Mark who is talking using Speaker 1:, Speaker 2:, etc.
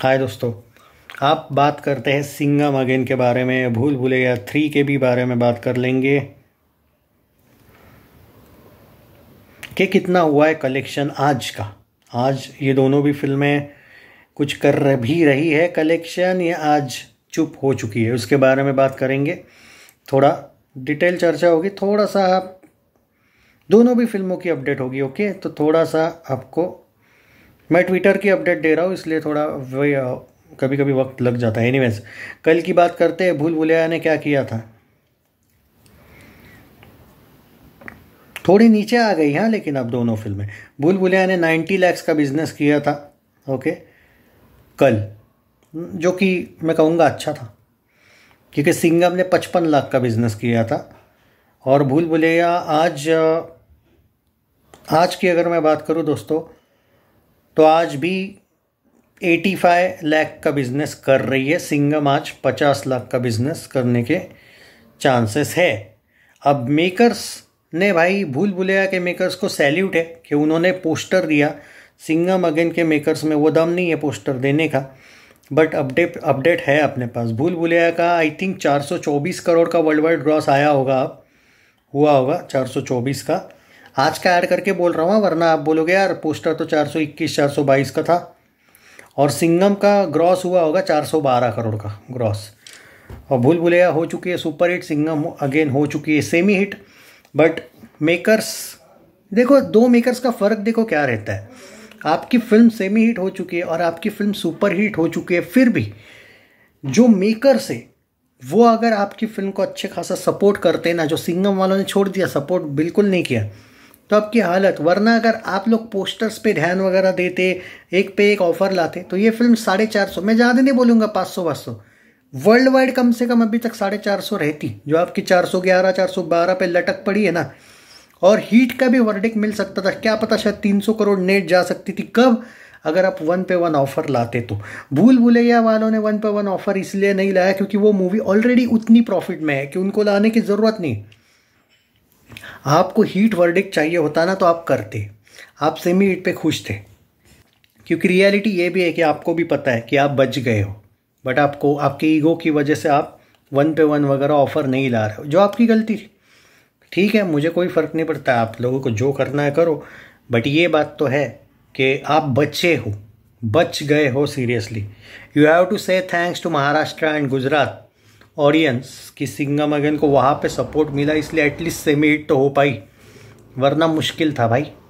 Speaker 1: हाय दोस्तों आप बात करते हैं सिंगम अगेन के बारे में भूल भूले या थ्री के भी बारे में बात कर लेंगे कि कितना हुआ है कलेक्शन आज का आज ये दोनों भी फिल्में कुछ कर भी रही है कलेक्शन ये आज चुप हो चुकी है उसके बारे में बात करेंगे थोड़ा डिटेल चर्चा होगी थोड़ा सा आप दोनों भी फिल्मों की अपडेट होगी ओके तो थोड़ा सा आपको मैं ट्विटर की अपडेट दे रहा हूँ इसलिए थोड़ा वे कभी कभी वक्त लग जाता है एनीवेज कल की बात करते हैं भूल भुलैया ने क्या किया था थोड़ी नीचे आ गई हैं हाँ, लेकिन अब दोनों फिल्में भूल भुलैया ने 90 लैक्स का बिजनेस किया था ओके कल जो कि मैं कहूँगा अच्छा था क्योंकि सिंगम ने 55 लाख का बिजनेस किया था और भूल भुलैया आज आज की अगर मैं बात करूँ दोस्तों तो आज भी 85 लाख का बिज़नेस कर रही है सिंगम आज 50 लाख का बिज़नेस करने के चांसेस है अब मेकर्स ने भाई भूल भुलैया के मेकर्स को सैल्यूट है कि उन्होंने पोस्टर दिया सिंगम अगेन के मेकर्स में वो दम नहीं है पोस्टर देने का बट अपडेट अपडेट है अपने पास भूल भुलैया का आई थिंक 424 करोड़ का वर्ल्ड वाइड ग्रॉस आया होगा अब हुआ होगा 424 का आज का ऐड करके बोल रहा हूँ वरना आप बोलोगे यार पोस्टर तो चार चार सौ इक्कीस सौ बाईस का था और सिंगम का ग्रॉस हुआ होगा चार सौ बारह करोड़ का ग्रॉस और भूल भुलैया हो चुकी है सुपर हिट सिंगम अगेन हो चुकी है सेमी हिट बट मेकर्स देखो दो मेकर्स का फ़र्क देखो क्या रहता है आपकी फिल्म सेमी हिट हो चुकी है और आपकी फिल्म सुपर हिट हो चुकी है फिर भी जो मेकर से वो अगर आपकी फिल्म को अच्छे खासा सपोर्ट करते ना जो सिंगम वालों ने छोड़ दिया सपोर्ट बिल्कुल नहीं किया तो आपकी हालत वरना अगर आप लोग पोस्टर्स पे ध्यान वगैरह देते एक पे एक ऑफर लाते तो ये फिल्म साढ़े चार सौ मैं ज़्यादा नहीं बोलूँगा पाँच सौ पाँच सौ वर्ल्ड वाइड कम से कम अभी तक साढ़े चार सौ रहती जो आपकी चार सौ ग्यारह चार सौ बारह पे लटक पड़ी है ना और हीट का भी वर्डिक मिल सकता था क्या पता शायद तीन सौ करोड़ नेट जा सकती थी कब अगर आप वन पे वन ऑफर लाते तो भूल भूलैया वालों ने वन पे वन ऑफर इसलिए नहीं लाया क्योंकि वो मूवी ऑलरेडी उतनी प्रॉफिट में है कि उनको लाने की ज़रूरत नहीं आपको हीट वर्डिक चाहिए होता ना तो आप करते आप सेमी हीट पे खुश थे क्योंकि रियलिटी ये भी है कि आपको भी पता है कि आप बच गए हो बट आपको आपके ईगो की वजह से आप वन पे वन वगैरह ऑफ़र नहीं ला रहे हो जो आपकी गलती थी ठीक है मुझे कोई फ़र्क नहीं पड़ता आप लोगों को जो करना है करो बट ये बात तो है कि आप बचे हो बच गए हो seriously you have to say thanks to Maharashtra and Gujarat audience कि सिंगम अगेन को वहाँ पे सपोर्ट मिला इसलिए एटलीस्ट सेमी हिट तो हो पाई वरना मुश्किल था भाई